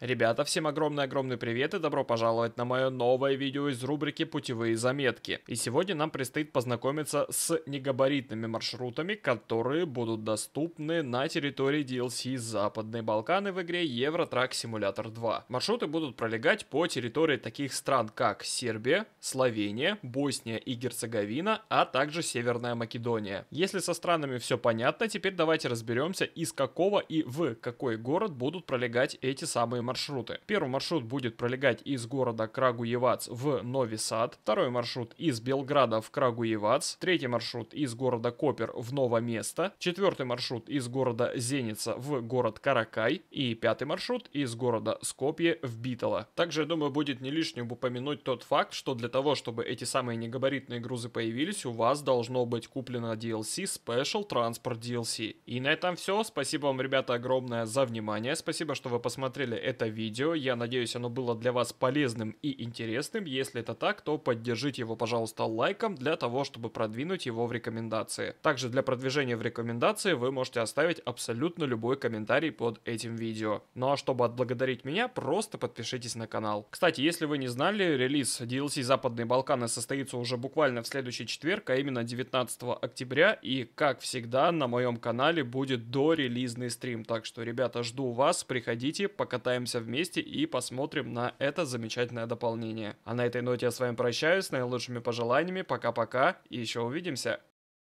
Ребята, всем огромный-огромный привет и добро пожаловать на мое новое видео из рубрики «Путевые заметки». И сегодня нам предстоит познакомиться с негабаритными маршрутами, которые будут доступны на территории DLC «Западные Балканы» в игре «Евротрак Симулятор 2». Маршруты будут пролегать по территории таких стран, как Сербия, Словения, Босния и Герцеговина, а также Северная Македония. Если со странами все понятно, теперь давайте разберемся, из какого и в какой город будут пролегать эти самые маршруты. Первый маршрут будет пролегать из города Крагуевац в Нови Сад, второй маршрут из Белграда в Крагуевац, третий маршрут из города Копер в место. четвертый маршрут из города Зеница в город Каракай и пятый маршрут из города Скопье в Битово. Также, я думаю, будет не лишним упомянуть тот факт, что для того, чтобы эти самые негабаритные грузы появились, у вас должно быть куплено DLC Special Transport DLC. И на этом все. Спасибо вам, ребята, огромное за внимание. Спасибо, что вы посмотрели это это видео. Я надеюсь, оно было для вас полезным и интересным. Если это так, то поддержите его, пожалуйста, лайком для того, чтобы продвинуть его в рекомендации. Также для продвижения в рекомендации вы можете оставить абсолютно любой комментарий под этим видео. Ну а чтобы отблагодарить меня, просто подпишитесь на канал. Кстати, если вы не знали, релиз DLC «Западные Балканы» состоится уже буквально в следующий четверг, а именно 19 октября. И, как всегда, на моем канале будет дорелизный стрим. Так что, ребята, жду вас, приходите, покатаем собираемся вместе и посмотрим на это замечательное дополнение. А на этой ноте я с вами прощаюсь, с наилучшими пожеланиями, пока-пока и еще увидимся.